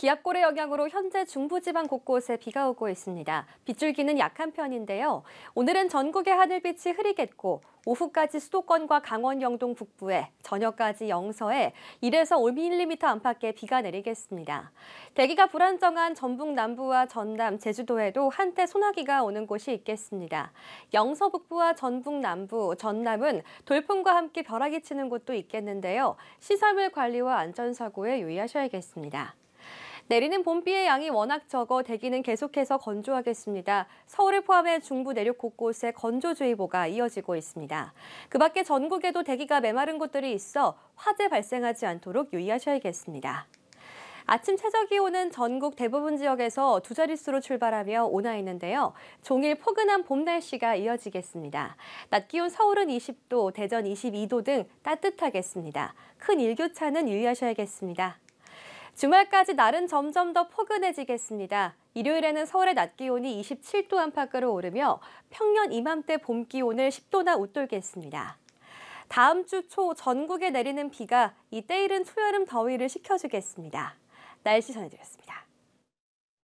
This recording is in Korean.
기압골의 영향으로 현재 중부지방 곳곳에 비가 오고 있습니다. 빗줄기는 약한 편인데요. 오늘은 전국의 하늘빛이 흐리겠고 오후까지 수도권과 강원 영동 북부에 저녁까지 영서에 1에서 5mm 안팎의 비가 내리겠습니다. 대기가 불안정한 전북 남부와 전남, 제주도에도 한때 소나기가 오는 곳이 있겠습니다. 영서 북부와 전북 남부, 전남은 돌풍과 함께 벼락이 치는 곳도 있겠는데요. 시설물 관리와 안전사고에 유의하셔야겠습니다. 내리는 봄비의 양이 워낙 적어 대기는 계속해서 건조하겠습니다. 서울을 포함해 중부 내륙 곳곳에 건조주의보가 이어지고 있습니다. 그 밖에 전국에도 대기가 메마른 곳들이 있어 화재 발생하지 않도록 유의하셔야겠습니다. 아침 최저 기온은 전국 대부분 지역에서 두 자릿수로 출발하며 온화했는데요. 종일 포근한 봄 날씨가 이어지겠습니다. 낮 기온 서울은 20도, 대전 22도 등 따뜻하겠습니다. 큰 일교차는 유의하셔야겠습니다. 주말까지 날은 점점 더 포근해지겠습니다. 일요일에는 서울의 낮 기온이 27도 안팎으로 오르며 평년 이맘때 봄 기온을 10도나 웃돌겠습니다. 다음 주 초 전국에 내리는 비가 이 때이른 초여름 더위를 식혀주겠습니다. 날씨 전해드렸습니다.